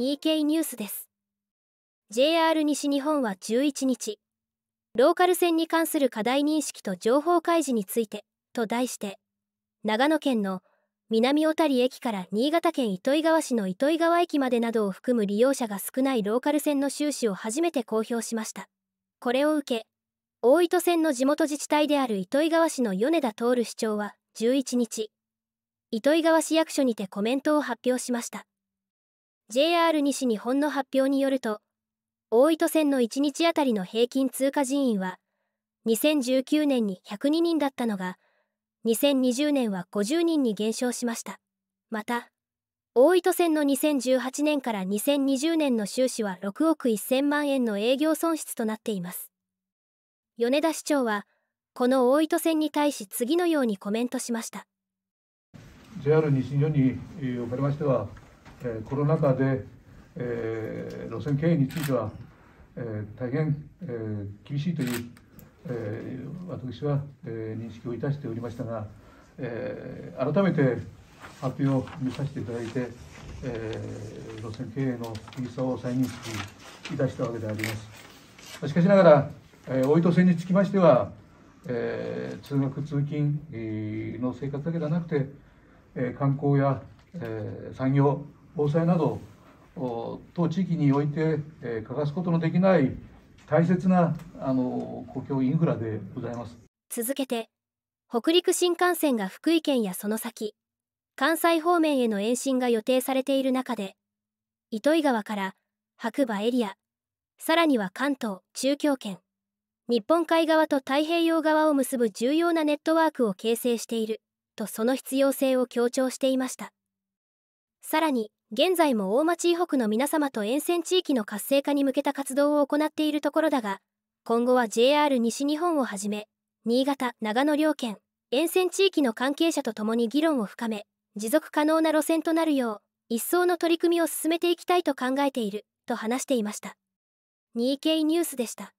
2K ニュースです JR 西日本は11日ローカル線に関する課題認識と情報開示についてと題して長野県の南小谷駅から新潟県糸魚川市の糸魚川駅までなどを含む利用者が少ないローカル線の収支を初めて公表しましたこれを受け大糸線の地元自治体である糸魚川市の米田徹市長は11日糸魚川市役所にてコメントを発表しました JR 西日本の発表によると大糸線の1日あたりの平均通過人員は2019年に102人だったのが2020年は50人に減少しましたまた大糸線の2018年から2020年の収支は6億1000万円の営業損失となっています米田市長はこの大糸線に対し次のようにコメントしました JR 西日本におかれましてはえー、コロナ禍で、えー、路線経営については、えー、大変、えー、厳しいという、えー、私は、えー、認識をいたしておりましたが、えー、改めて発表を見させていただいて、えー、路線経営の厳しさを再認識いたしたわけであります。しかしながら、えー、大糸線につきましては、えー、通学通勤の生活だけではなくて、えー、観光や、えー、産業防災など当地域において、えー、欠かすことのできない大切なあの公共インフラでございます続けて北陸新幹線が福井県やその先関西方面への延伸が予定されている中で糸魚川から白馬エリアさらには関東中京圏日本海側と太平洋側を結ぶ重要なネットワークを形成しているとその必要性を強調していましたさらに現在も大町以北の皆様と沿線地域の活性化に向けた活動を行っているところだが今後は JR 西日本をはじめ新潟長野両県沿線地域の関係者とともに議論を深め持続可能な路線となるよう一層の取り組みを進めていきたいと考えていると話していました。2K ニュースでした。